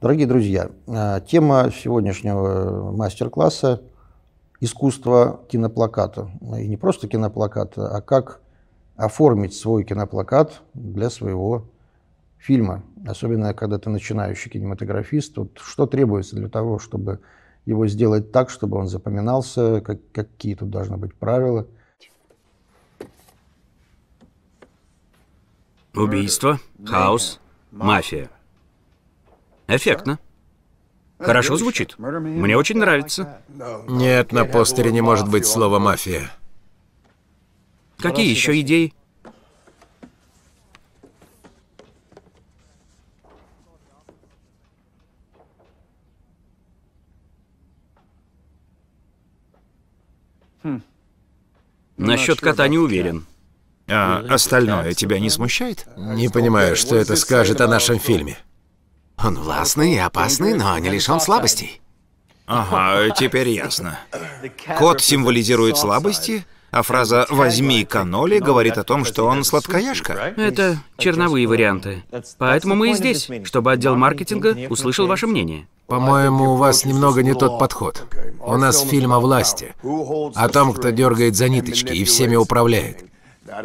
Дорогие друзья, э, тема сегодняшнего э, мастер-класса – искусство киноплаката. И не просто киноплаката, а как оформить свой киноплакат для своего фильма. Особенно, когда ты начинающий кинематографист. Вот что требуется для того, чтобы его сделать так, чтобы он запоминался, как, какие тут должны быть правила. Убийство, хаос, мафия – Эффектно. Хорошо звучит. Мне очень нравится. Нет, на постере не может быть слова «мафия». Какие еще идеи? Насчет кота не уверен. А остальное тебя не смущает? Не понимаю, что это скажет о нашем фильме. Он властный и опасный, но не лишен слабостей. Ага, теперь ясно. Кот символизирует слабости, а фраза «возьми каноли» говорит о том, что он сладкоежка. Это черновые варианты. Поэтому мы и здесь, чтобы отдел маркетинга услышал ваше мнение. По-моему, у вас немного не тот подход. У нас фильм о власти, о том, кто дергает за ниточки и всеми управляет.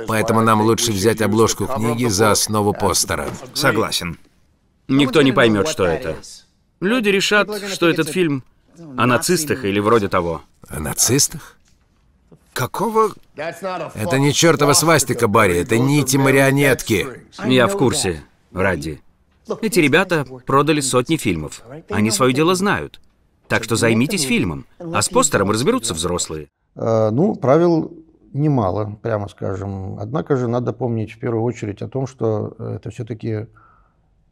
Поэтому нам лучше взять обложку книги за основу постера. Согласен. Никто не поймет, что это. Люди решат, что этот фильм о нацистах или вроде того. О нацистах? Какого? Это не чертова свастика, Барри, это нити марионетки. Я в курсе, Ради. Эти ребята продали сотни фильмов. Они свое дело знают. Так что займитесь фильмом, а с постером разберутся взрослые. А, ну, правил немало, прямо скажем. Однако же надо помнить в первую очередь о том, что это все-таки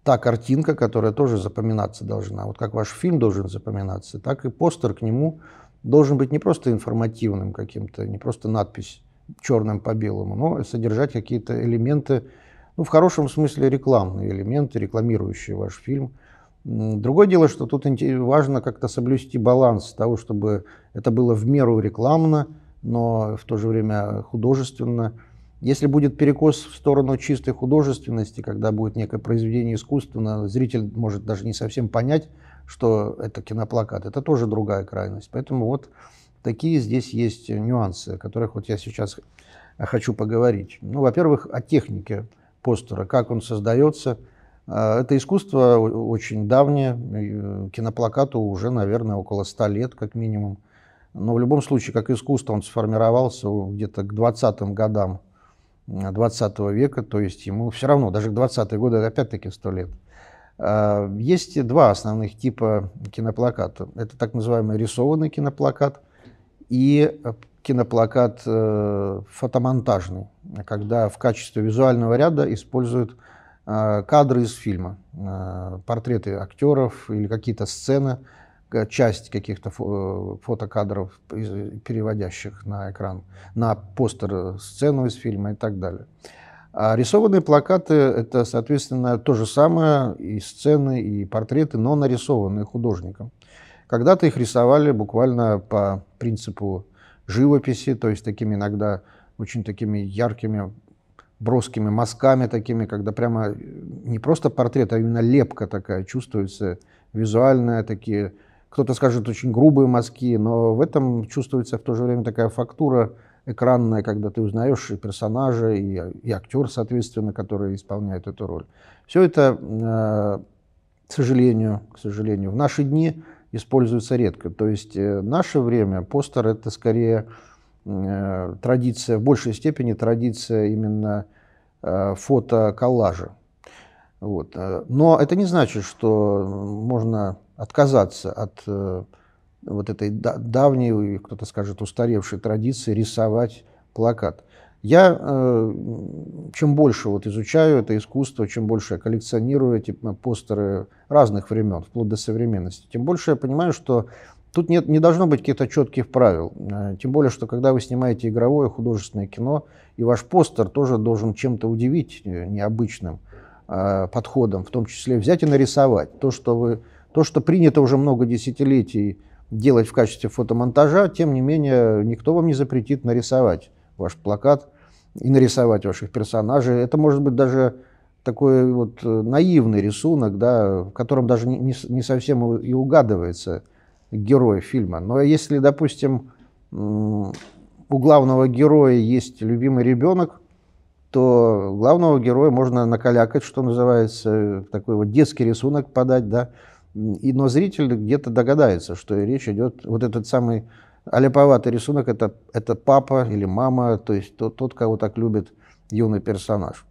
та картинка, которая тоже запоминаться должна. Вот как ваш фильм должен запоминаться, так и постер к нему должен быть не просто информативным каким-то, не просто надпись черным по белому, но содержать какие-то элементы, ну, в хорошем смысле рекламные элементы, рекламирующие ваш фильм. Другое дело, что тут важно как-то соблюсти баланс того, чтобы это было в меру рекламно, но в то же время художественно, если будет перекос в сторону чистой художественности, когда будет некое произведение искусства, зритель может даже не совсем понять, что это киноплакат. Это тоже другая крайность. Поэтому вот такие здесь есть нюансы, о которых вот я сейчас хочу поговорить. Ну, во-первых, о технике постера, как он создается. А, это искусство очень давнее, э, киноплакату уже, наверное, около 100 лет как минимум. Но в любом случае, как искусство, он сформировался где-то к 20-м годам 20 века, то есть ему все равно, даже к 20-е годы, опять-таки, 100 лет. А, есть два основных типа киноплаката. Это так называемый рисованный киноплакат и э, киноплакат э, фотомонтажный, когда в качестве визуального ряда используют э, кадры из фильма, портреты актеров или какие-то сцены, Э, часть каких-то э, фотокадров, переводящих на экран, на постер э, сцену из фильма и так далее. А рисованные плакаты – это, соответственно, то же самое и сцены, и портреты, но нарисованные художником. Когда-то их рисовали буквально по принципу живописи, то есть такими иногда очень такими яркими броскими мазками такими, когда прямо не просто портрет, а именно лепка такая чувствуется, визуальная, такие кто-то скажет, очень грубые мазки, но в этом чувствуется в то же время такая фактура экранная, когда ты узнаешь и персонажа, и, и актер, соответственно, который исполняет эту роль. Все это, э, к сожалению, к сожалению, в наши дни используется редко. То есть э, наше время постер это скорее э, традиция, в большей степени традиция именно фотоколлажа. Вот. Но это не значит, что можно отказаться от э, вот этой давней, кто-то скажет, устаревшей традиции рисовать плакат. Я э, чем больше вот изучаю это искусство, чем больше я коллекционирую эти э, постеры разных времен, вплоть до современности, тем больше я понимаю, что тут нет, не должно быть каких-то четких правил. Э, тем более, что когда вы снимаете игровое художественное кино, и ваш постер тоже должен чем-то удивить необычным э, подходом, в том числе взять и нарисовать то, что вы то, что принято уже много десятилетий делать в качестве фотомонтажа, тем не менее, никто вам не запретит нарисовать ваш плакат и нарисовать ваших персонажей. Это может быть даже такой вот э, наивный рисунок, да, в котором даже не, не совсем и угадывается герой фильма. Но если, допустим, у главного героя есть любимый ребенок, то главного героя можно накалякать, что называется, такой вот детский рисунок подать, да, и, но зритель где-то догадается, что речь идет, вот этот самый аляповатый рисунок, это, это папа или мама, то есть тот, тот, кого так любит юный персонаж.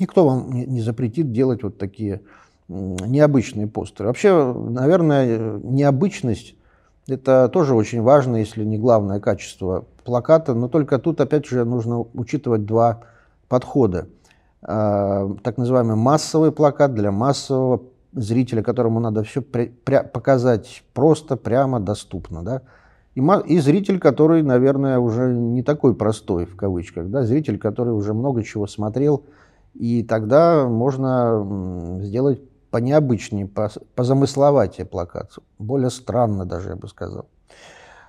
Никто вам не запретит делать вот такие необычные постеры. Вообще, наверное, необычность – это тоже очень важно, если не главное качество плаката, но только тут, опять же, нужно учитывать два подхода. А, так называемый массовый плакат для массового зрителя, которому надо все показать просто, прямо, доступно, да, и, и зритель, который, наверное, уже не такой простой, в кавычках, да, зритель, который уже много чего смотрел, и тогда можно сделать по понеобычнее, позамысловатее плакат, более странно даже, я бы сказал.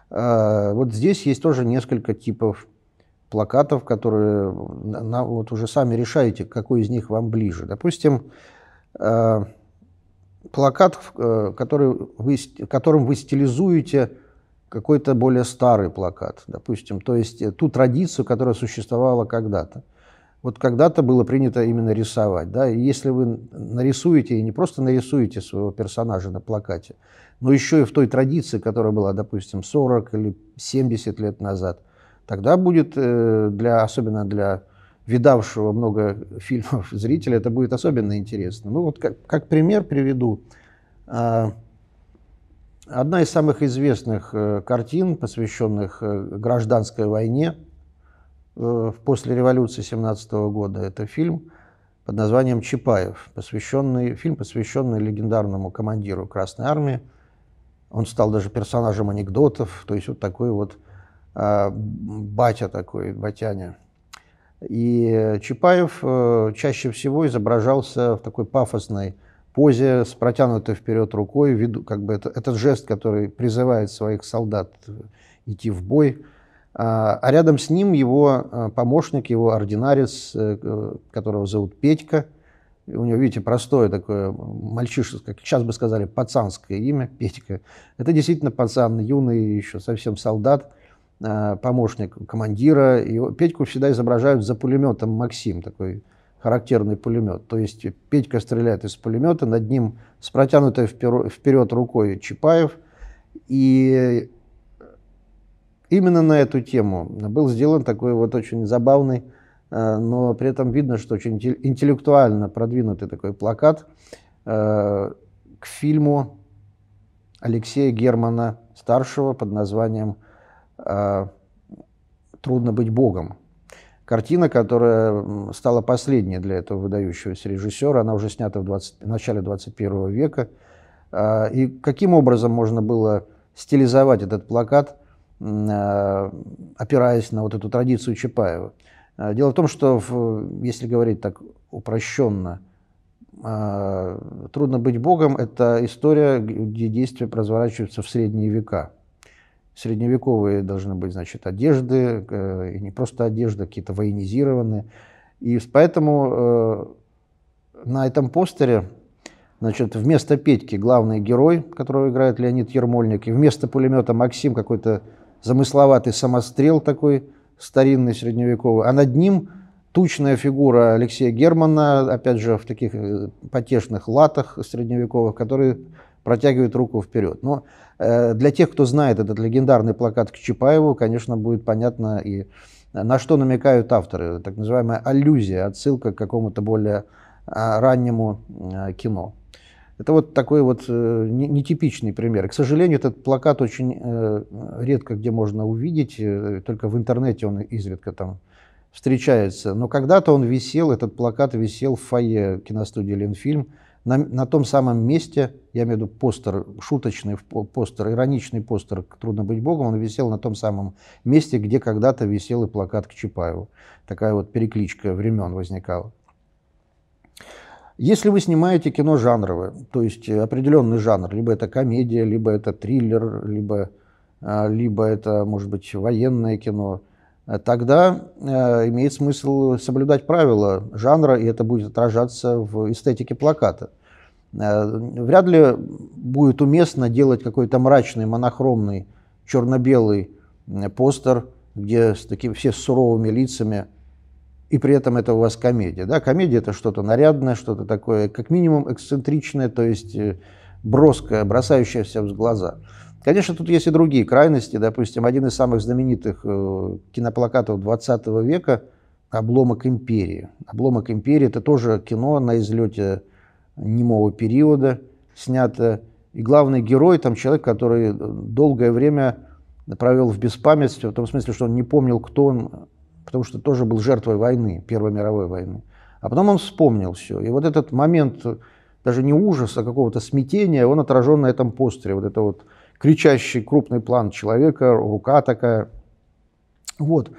А, вот здесь есть тоже несколько типов плакатов, которые на, на, вот уже сами решаете, какой из них вам ближе. Допустим, э, плакат, э, который вы, которым вы стилизуете какой-то более старый плакат, допустим, то есть э, ту традицию, которая существовала когда-то. Вот когда-то было принято именно рисовать, да, и если вы нарисуете, и не просто нарисуете своего персонажа на плакате, но еще и в той традиции, которая была, допустим, 40 или 70 лет назад, тогда будет э, для, особенно для видавшего много фильмов зрителя, это будет особенно интересно. Ну вот как, как пример приведу. А, одна из самых известных э, картин, посвященных э, гражданской войне э, после революции 17 года, это фильм под названием «Чапаев», посвященный, фильм, посвященный легендарному командиру Красной Армии. Он стал даже персонажем анекдотов, то есть вот такой вот а, батя такой, батяня. И Чапаев э, чаще всего изображался в такой пафосной позе с протянутой вперед рукой, виду, как бы это, этот жест, который призывает своих солдат э, идти в бой. А, а, рядом с ним его э, помощник, его ординарец, которого зовут Петька. У него, видите, простое такое мальчишеское, как сейчас бы сказали, пацанское имя, Петька. Это действительно пацан, юный еще совсем солдат – Э, помощник командира. И Петьку всегда изображают за пулеметом Максим, такой характерный пулемет. То есть Петька стреляет из пулемета, над ним с протянутой вперед рукой Чапаев. И именно на эту тему был сделан такой вот очень забавный, э, но при этом видно, что очень интеллектуально продвинутый такой плакат э, к фильму Алексея Германа старшего под названием а, трудно быть богом. Картина, которая стала последней для этого выдающегося режиссера, она уже снята в, 20, в начале 21 века. А, и каким образом можно было стилизовать этот плакат, а, опираясь на вот эту традицию Чапаева? Дело в том, что, в, если говорить так упрощенно, «Трудно быть богом» — это история, где действия разворачиваются в средние века – средневековые должны быть, значит, одежды, э, и не просто одежда, какие-то военизированные. И поэтому э, на этом постере, значит, вместо Петьки главный герой, которого играет Леонид Ермольник, и вместо пулемета Максим какой-то замысловатый самострел такой старинный средневековый, а над ним тучная фигура Алексея Германа, опять же, в таких э, потешных латах средневековых, которые протягивает руку вперед. Но э, для тех, кто знает этот легендарный плакат к Чапаеву, конечно, будет понятно и э, на что намекают авторы. Так называемая аллюзия, отсылка к какому-то более э, раннему э, кино. Это вот такой вот э, нетипичный пример. К сожалению, этот плакат очень э, редко где можно увидеть, э, только в интернете он изредка там встречается. Но когда-то он висел, этот плакат висел в фойе киностудии «Ленфильм», на, на том самом месте, я имею в виду постер, шуточный постер, ироничный постер «Трудно быть Богом», он висел на том самом месте, где когда-то висел и плакат к Чапаеву. Такая вот перекличка времен возникала. Если вы снимаете кино жанровое, то есть определенный жанр, либо это комедия, либо это триллер, либо, а, либо это, может быть, военное кино – тогда э, имеет смысл соблюдать правила жанра, и это будет отражаться в эстетике плаката. Э, вряд ли будет уместно делать какой-то мрачный, монохромный, черно-белый э, постер, где с таким, все с суровыми лицами, и при этом это у вас комедия. Да? Комедия – это что-то нарядное, что-то такое, как минимум, эксцентричное, то есть броское, бросающееся в глаза. Конечно, тут есть и другие крайности. Допустим, один из самых знаменитых э, киноплакатов 20 века «Обломок империи». «Обломок империи» — это тоже кино на излете немого периода снято. И главный герой, там человек, который долгое время провел в беспамятстве, в том смысле, что он не помнил, кто он, потому что тоже был жертвой войны, Первой мировой войны. А потом он вспомнил все. И вот этот момент даже не ужаса, а какого-то смятения, он отражен на этом постере. Вот это вот кричащий крупный план человека, рука такая. Вот.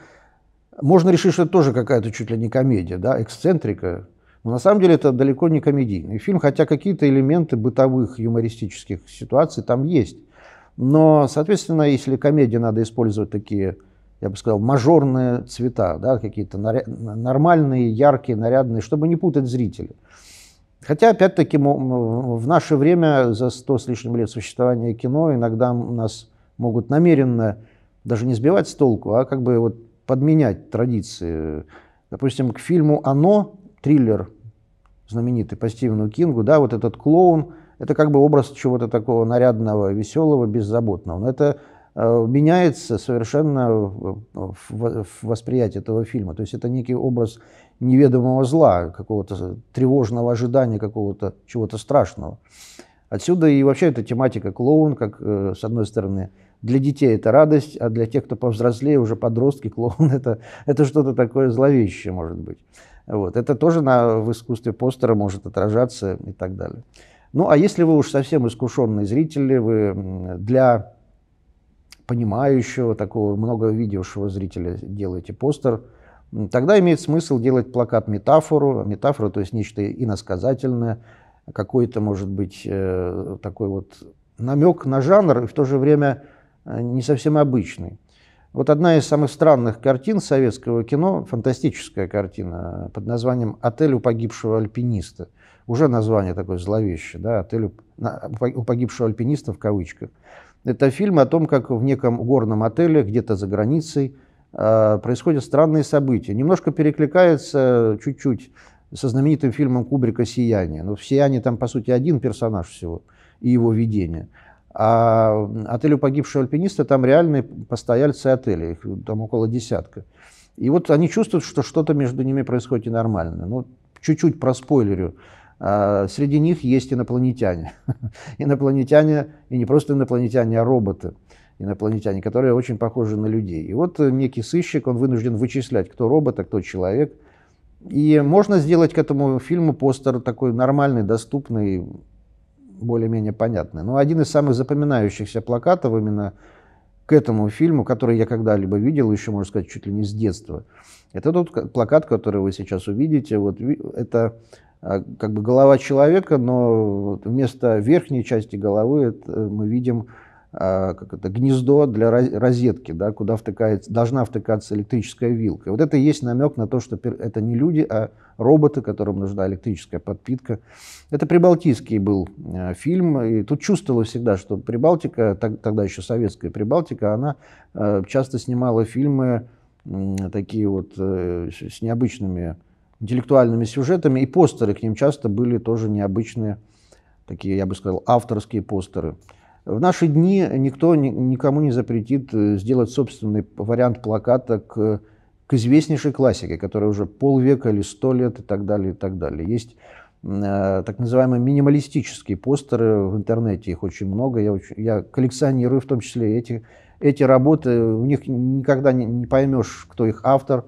Можно решить, что это тоже какая-то чуть ли не комедия, да, эксцентрика. Но на самом деле это далеко не комедийный фильм, хотя какие-то элементы бытовых юмористических ситуаций там есть. Но, соответственно, если комедия надо использовать такие, я бы сказал, мажорные цвета, да, какие-то нормальные, яркие, нарядные, чтобы не путать зрителя. Хотя, опять-таки, в наше время, за сто с лишним лет существования кино, иногда нас могут намеренно даже не сбивать с толку, а как бы вот подменять традиции. Допустим, к фильму «Оно», триллер знаменитый по Стивену Кингу, да, вот этот клоун, это как бы образ чего-то такого нарядного, веселого, беззаботного. Но это э, меняется совершенно в, в восприятии этого фильма. То есть это некий образ неведомого зла, какого-то тревожного ожидания, какого-то чего-то страшного. Отсюда и вообще эта тематика клоун, как, э, с одной стороны, для детей это радость, а для тех, кто повзрослее, уже подростки, клоун это, это что-то такое зловещее, может быть. Вот. Это тоже на, в искусстве постера может отражаться и так далее. Ну, а если вы уж совсем искушенные зрители, вы для понимающего, такого много видевшего зрителя делаете постер – тогда имеет смысл делать плакат-метафору. Метафора, то есть нечто иносказательное, какой-то, может быть, э, такой вот намек на жанр, и в то же время э, не совсем обычный. Вот одна из самых странных картин советского кино, фантастическая картина под названием «Отель у погибшего альпиниста». Уже название такое зловещее, да, «Отель у погибшего альпиниста» в кавычках. Это фильм о том, как в неком горном отеле где-то за границей Э, происходят странные события. Немножко перекликается чуть-чуть со знаменитым фильмом Кубрика «Сияние». Но ну, в «Сиянии» там, по сути, один персонаж всего и его видение. А отель у погибшего альпиниста там реальные постояльцы отеля, их там около десятка. И вот они чувствуют, что что-то между ними происходит ненормально. Ну, чуть-чуть про проспойлерю. А среди них есть инопланетяне. инопланетяне, и не просто инопланетяне, а роботы – инопланетяне, которые очень похожи на людей. И вот э, некий сыщик, он вынужден вычислять, кто робот, а кто человек. И можно сделать к этому фильму постер такой нормальный, доступный, более-менее понятный. Но один из самых запоминающихся плакатов именно к этому фильму, который я когда-либо видел, еще, можно сказать, чуть ли не с детства. Это тот плакат, который вы сейчас увидите. Вот это а, как бы голова человека, но вместо верхней части головы э, мы видим а, как это, гнездо для розетки, да, куда втыкается, должна втыкаться электрическая вилка. вот это и есть намек на то, что это не люди, а роботы, которым нужна электрическая подпитка. Это прибалтийский был а, фильм, и тут чувствовалось всегда, что Прибалтика, тогда еще советская Прибалтика, она а, часто снимала фильмы такие вот э, с необычными интеллектуальными сюжетами, и постеры к ним часто были тоже необычные, такие, я бы сказал, авторские постеры. В наши дни никто никому не запретит э, сделать собственный вариант плаката к, к известнейшей классике, которая уже полвека или сто лет и так далее, и так далее. Есть э, так называемые минималистические постеры в интернете, их очень много. Я, очень, я коллекционирую в том числе эти, эти работы. У них никогда не, не поймешь, кто их автор.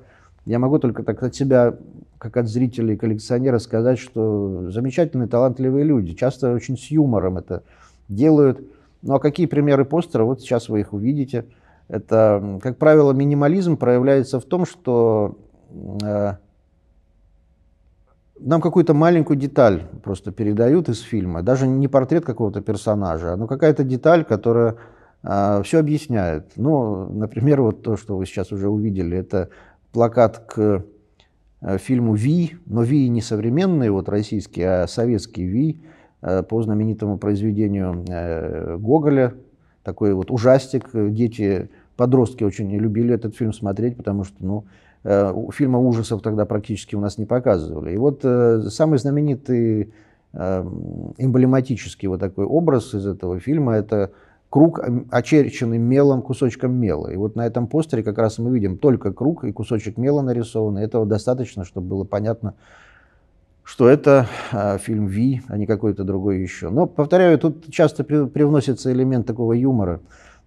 Я могу только так от себя, как от зрителей и коллекционера, сказать, что замечательные, талантливые люди. Часто очень с юмором это делают ну а какие примеры постера? Вот сейчас вы их увидите. Это, как правило, минимализм проявляется в том, что э, нам какую-то маленькую деталь просто передают из фильма, даже не портрет какого-то персонажа, а, но ну, какая-то деталь, которая э, а, все объясняет. Ну, например, вот то, что вы сейчас уже увидели, это плакат к э, фильму «Ви», но «Ви» не современный, вот российский, а советский «Ви», Э, по знаменитому произведению э, Гоголя, такой вот ужастик. Дети, подростки очень любили этот фильм смотреть, потому что, ну, э, фильма ужасов тогда практически у нас не показывали. И вот самый знаменитый эмблематический вот такой образ из этого фильма – это круг, очерченный мелом, кусочком мела. И вот на этом постере как раз мы видим только круг и кусочек мела нарисованы. Этого достаточно, чтобы было понятно, что это э, фильм Ви, а не какой-то другой еще. Но, повторяю, тут часто при, привносится элемент такого юмора.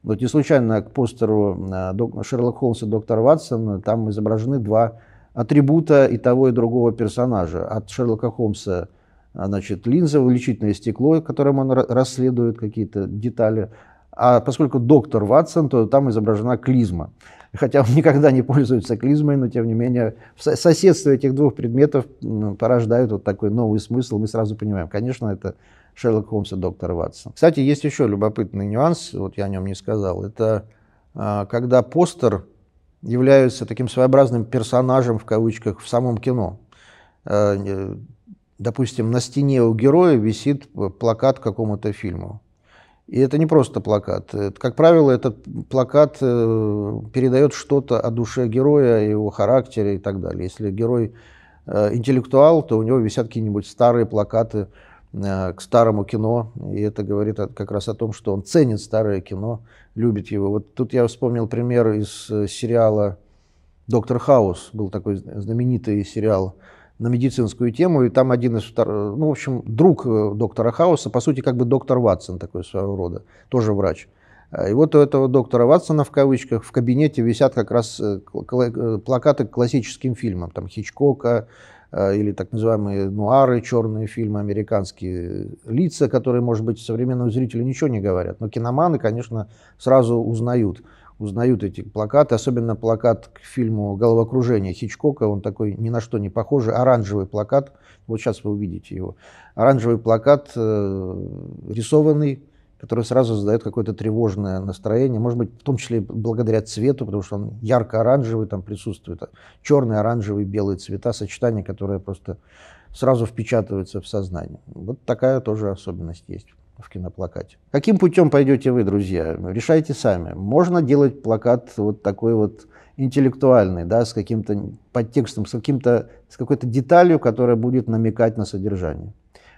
Вот не случайно к постеру э, док, Шерлок Холмса, и доктор Ватсон там изображены два атрибута и того, и другого персонажа. От Шерлока Холмса а, значит, линза, увеличительное стекло, которым он расследует какие-то детали. А поскольку доктор Ватсон, то там изображена клизма хотя он никогда не пользуется клизмой, но тем не менее соседство этих двух предметов порождает вот такой новый смысл, мы сразу понимаем. Конечно, это Шерлок Холмс и доктор Ватсон. Кстати, есть еще любопытный нюанс, вот я о нем не сказал, это а, когда постер является таким своеобразным персонажем в кавычках в самом кино. Э, э, допустим, на стене у героя висит э, плакат какому-то фильму. И это не просто плакат. Э, как правило, этот плакат э, передает что-то о душе героя, его характере и так далее. Если герой э, интеллектуал, то у него висят какие-нибудь старые плакаты к старому кино. И это говорит как раз о том, что он ценит старое кино, любит его. Вот тут я вспомнил пример из сериала «Доктор Хаус». Был такой знаменитый сериал на медицинскую тему, и там один из вторых, ну, в общем, друг э, доктора Хауса, по сути, как бы доктор Ватсон такой своего рода, тоже врач. А, и вот у этого доктора Ватсона, в кавычках, в кабинете висят как раз э, э, плакаты к классическим фильмам, там, Хичкока, или так называемые нуары, черные фильмы американские, лица, которые, может быть, современному зрителю ничего не говорят, но киноманы, конечно, сразу узнают – узнают эти плакаты, особенно плакат к фильму «Головокружение» Хичкока, он такой ни на что не похожий, оранжевый плакат, вот сейчас вы увидите его, оранжевый плакат э, рисованный, который сразу задает какое-то тревожное настроение, может быть, в том числе благодаря цвету, потому что он ярко-оранжевый, там присутствует а черный, оранжевый, белые цвета, сочетание, которое просто сразу впечатывается в сознание. Вот такая тоже особенность есть в киноплакате. Каким путем пойдете вы, друзья? Решайте сами. Можно делать плакат вот такой вот интеллектуальный, да, с каким-то подтекстом, с, каким-то, с какой-то деталью, которая будет намекать на содержание.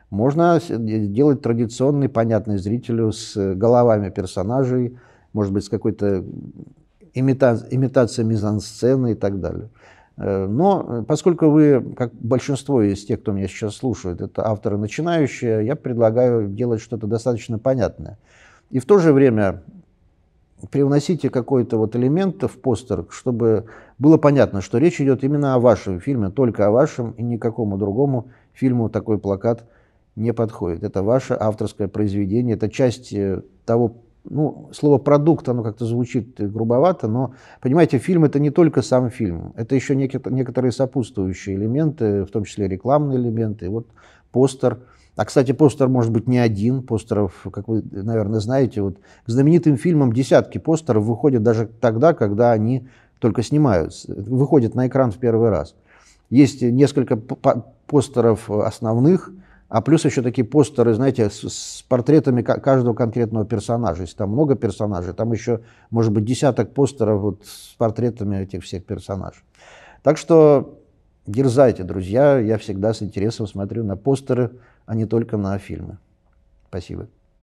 Можно э, делать традиционный, понятный зрителю, с головами персонажей, может быть, с какой-то имита имитацией мизансцены и так далее. Э, но э, поскольку вы, как большинство из тех, кто меня сейчас слушает, это авторы начинающие, я предлагаю делать что-то достаточно понятное. И в то же время привносите какой-то вот элемент в постер, чтобы было понятно, что речь идет именно о вашем фильме, только о вашем, и никакому другому фильму такой плакат не подходит. Это ваше авторское произведение, это часть э, того ну, слово «продукт», оно как-то звучит э, грубовато, но, понимаете, фильм — это не только сам фильм, это еще некоторые сопутствующие элементы, в том числе рекламные элементы, вот постер. А, кстати, постер может быть не один, постеров, как вы, наверное, знаете, вот к знаменитым фильмам десятки постеров выходят даже тогда, когда они только снимаются, выходят на экран в первый раз. Есть несколько постеров э, основных — а плюс еще такие постеры, знаете, с, с портретами каждого конкретного персонажа. Если там много персонажей, там еще, может быть, десяток постеров вот с портретами этих всех персонажей. Так что дерзайте, друзья. Я всегда с интересом смотрю на постеры, а не только на фильмы. Спасибо.